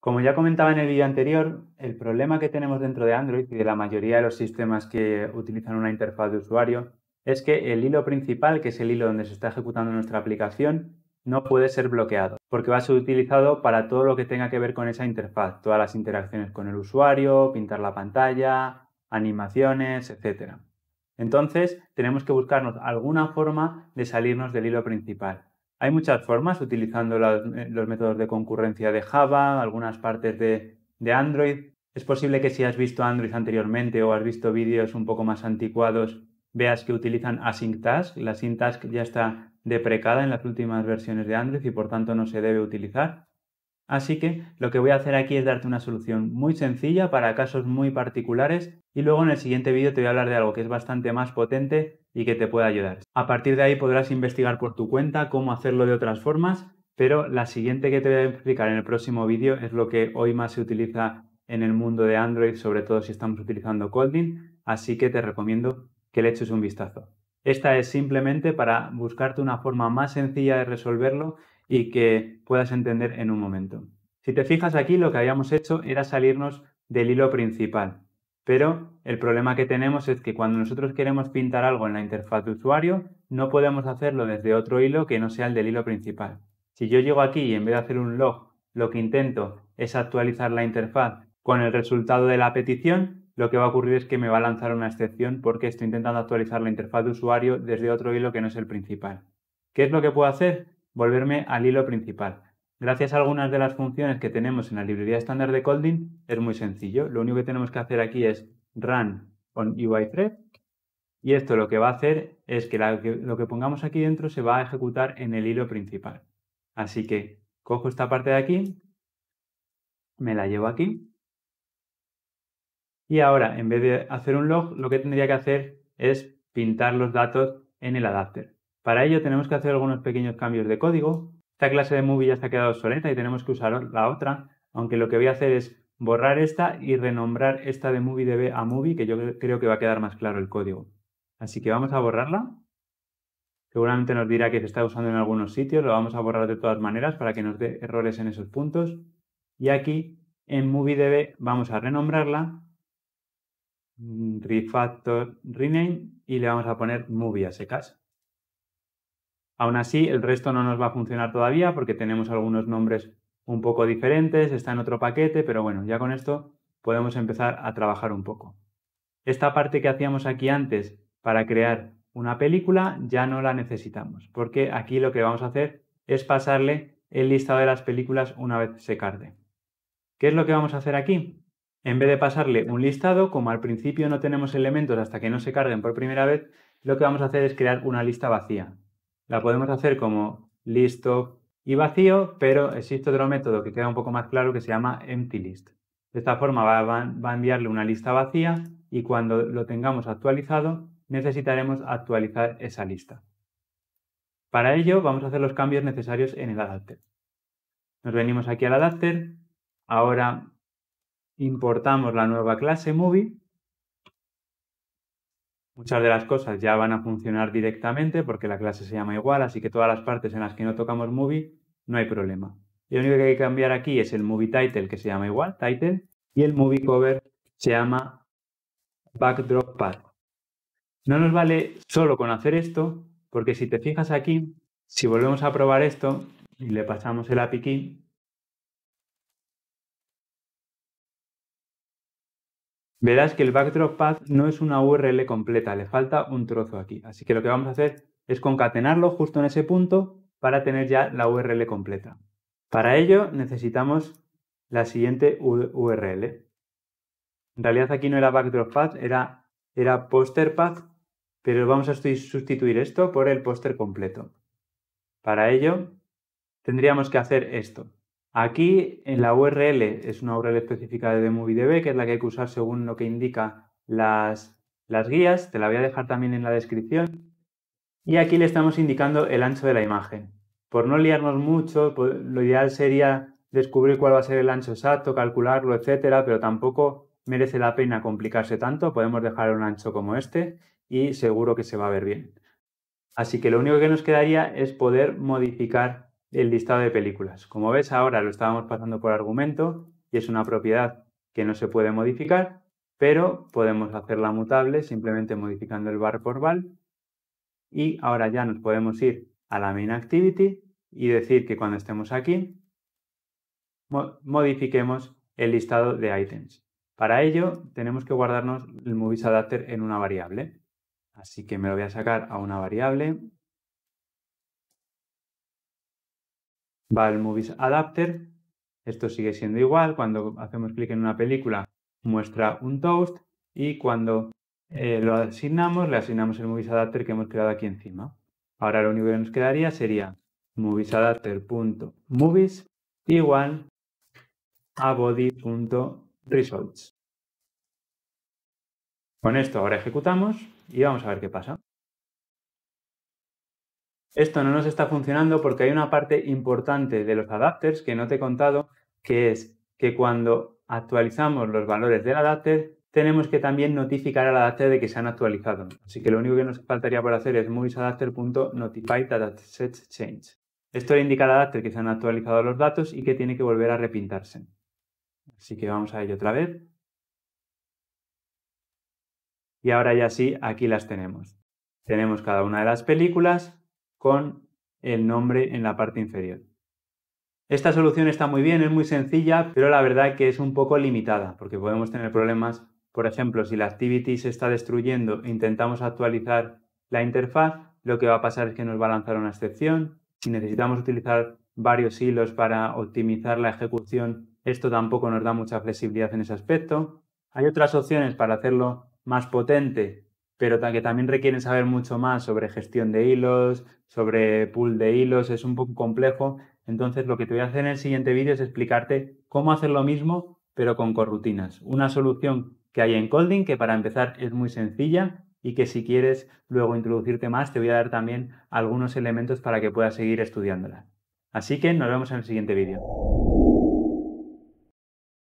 Como ya comentaba en el vídeo anterior, el problema que tenemos dentro de Android y de la mayoría de los sistemas que utilizan una interfaz de usuario es que el hilo principal, que es el hilo donde se está ejecutando nuestra aplicación, no puede ser bloqueado, porque va a ser utilizado para todo lo que tenga que ver con esa interfaz, todas las interacciones con el usuario, pintar la pantalla, animaciones, etc. Entonces, tenemos que buscarnos alguna forma de salirnos del hilo principal. Hay muchas formas utilizando eh, los métodos de concurrencia de Java, algunas partes de, Android. Es posible que si has visto Android anteriormente o has visto vídeos un poco más anticuados, veas que utilizan AsyncTask. task. La async ya está deprecada en las últimas versiones de Android y por tanto no se debe utilizar. Así que lo que voy a hacer aquí es darte una solución muy sencilla para casos muy particulares y luego en el siguiente vídeo te voy a hablar de algo que es bastante más potente y que te pueda ayudar. A partir de ahí podrás investigar por tu cuenta cómo hacerlo de otras formas, pero la siguiente que te voy a explicar en el próximo vídeo es lo que hoy más se utiliza en el mundo de Android, sobre todo si estamos utilizando Kotlin, así que te recomiendo que le eches un vistazo. Esta es simplemente para buscarte una forma más sencilla de resolverlo y que puedas entender en un momento. Si te fijas aquí, lo que habíamos hecho era salirnos del hilo principal, pero el problema que tenemos es que cuando nosotros queremos pintar algo en la interfaz de usuario, no podemos hacerlo desde otro hilo que no sea el del hilo principal. Si yo llego aquí y en vez de hacer un log, lo que intento es actualizar la interfaz con el resultado de la petición, lo que va a ocurrir es que me va a lanzar una excepción porque estoy intentando actualizar la interfaz de usuario desde otro hilo que no es el principal. ¿Qué es lo que puedo hacer? volverme al hilo principal. Gracias a algunas de las funciones que tenemos en la librería estándar de Colding, es muy sencillo. Lo único que tenemos que hacer aquí es run on UI UI3 y esto lo que va a hacer es que lo que pongamos aquí dentro se va a ejecutar en el hilo principal. Así que cojo esta parte de aquí, me la llevo aquí y ahora en vez de hacer un log, lo que tendría que hacer es pintar los datos en el adapter. Para ello tenemos que hacer algunos pequeños cambios de código. Esta clase de movie ya está quedada obsoleta y tenemos que usar la otra, aunque lo que voy a hacer es borrar esta y renombrar esta de MovieDB a movie, que yo creo que va a quedar más claro el código. Así que vamos a borrarla. Seguramente nos dirá que se está usando en algunos sitios, lo vamos a borrar de todas maneras para que nos dé errores en esos puntos. Y aquí en MovieDB vamos a renombrarla, mm, refactor rename y le vamos a poner movie a caso. Aún así, el resto no nos va a funcionar todavía porque tenemos algunos nombres un poco diferentes, está en otro paquete, pero bueno, ya con esto podemos empezar a trabajar un poco. Esta parte que hacíamos aquí antes para crear una película ya no la necesitamos, porque aquí lo que vamos a hacer es pasarle el listado de las películas una vez se cargue. ¿Qué es lo que vamos a hacer aquí? En vez de pasarle un listado, como al principio no tenemos elementos hasta que no se carguen por primera vez, lo que vamos a hacer es crear una lista vacía la podemos hacer como listo y vacío, pero existe otro método que queda un poco más claro que se llama empty list. De esta forma va, va a enviarle una lista vacía y cuando lo tengamos actualizado necesitaremos actualizar esa lista. Para ello vamos a hacer los cambios necesarios en el adapter. Nos venimos aquí al adapter, ahora importamos la nueva clase movie Muchas de las cosas ya van a funcionar directamente porque la clase se llama igual, así que todas las partes en las que no tocamos movie no hay problema. Y lo único que hay que cambiar aquí es el movie title que se llama igual, title, y el movie cover se llama backdrop path. No nos vale solo con hacer esto, porque si te fijas aquí, si volvemos a probar esto y le pasamos el API key, verás que el backdrop path no es una URL completa, le falta un trozo aquí. Así que lo que vamos a hacer es concatenarlo justo en ese punto para tener ya la URL completa. Para ello necesitamos la siguiente URL. En realidad aquí no era backdrop path, era, era poster path, pero vamos a sustituir esto por el Poster completo. Para ello tendríamos que hacer esto. Aquí en la URL es una URL específica de MovieDB, que es la que hay que usar según lo que indica las, las guías. Te la voy a dejar también en la descripción. Y aquí le estamos indicando el ancho de la imagen. Por no liarnos mucho, pues, lo ideal sería descubrir cuál va a ser el ancho exacto, calcularlo, etcétera, pero tampoco merece la pena complicarse tanto. Podemos dejar un ancho como este y seguro que se va a ver bien. Así que lo único que nos quedaría es poder modificar el listado de películas. Como ves, ahora lo estábamos pasando por argumento y es una propiedad que no se puede modificar, pero podemos hacerla mutable simplemente modificando el bar por val. Y ahora ya nos podemos ir a la main activity y decir que cuando estemos aquí modifiquemos el listado de items. Para ello tenemos que guardarnos el movies adapter en una variable. Así que me lo voy a sacar a una variable va el Movies Adapter. Esto sigue siendo igual. Cuando hacemos clic en una película, muestra un toast y cuando eh, lo asignamos, le asignamos el Movies Adapter que hemos creado aquí encima. Ahora lo único que nos quedaría sería moviesadapter.movies igual a body.results. Con esto ahora ejecutamos y vamos a ver qué pasa esto no nos está funcionando porque hay una parte importante de los adapters que no te he contado, que es que cuando actualizamos los valores del adapter, tenemos que también notificar al adapter de que se han actualizado. Así que lo único que nos faltaría por hacer es change. Esto le indica al adapter que se han actualizado los datos y que tiene que volver a repintarse. Así que vamos a ello otra vez. Y ahora ya sí, aquí las tenemos. Tenemos cada una de las películas con el nombre en la parte inferior. Esta solución está muy bien, es muy sencilla, pero la verdad que es un poco limitada, porque podemos tener problemas, por ejemplo, si la activity se está destruyendo e intentamos actualizar la interfaz, lo que va a pasar es que nos va a lanzar una excepción. Si necesitamos utilizar varios hilos para optimizar la ejecución, esto tampoco nos da mucha flexibilidad en ese aspecto. Hay otras opciones para hacerlo más potente pero que también requieren saber mucho más sobre gestión de hilos, sobre pool de hilos, es un poco complejo. Entonces, lo que te voy a hacer en el siguiente vídeo es explicarte cómo hacer lo mismo, pero con corrutinas. Una solución que hay en Colding, que para empezar es muy sencilla y que si quieres luego introducirte más, te voy a dar también algunos elementos para que puedas seguir estudiándola. Así que nos vemos en el siguiente vídeo.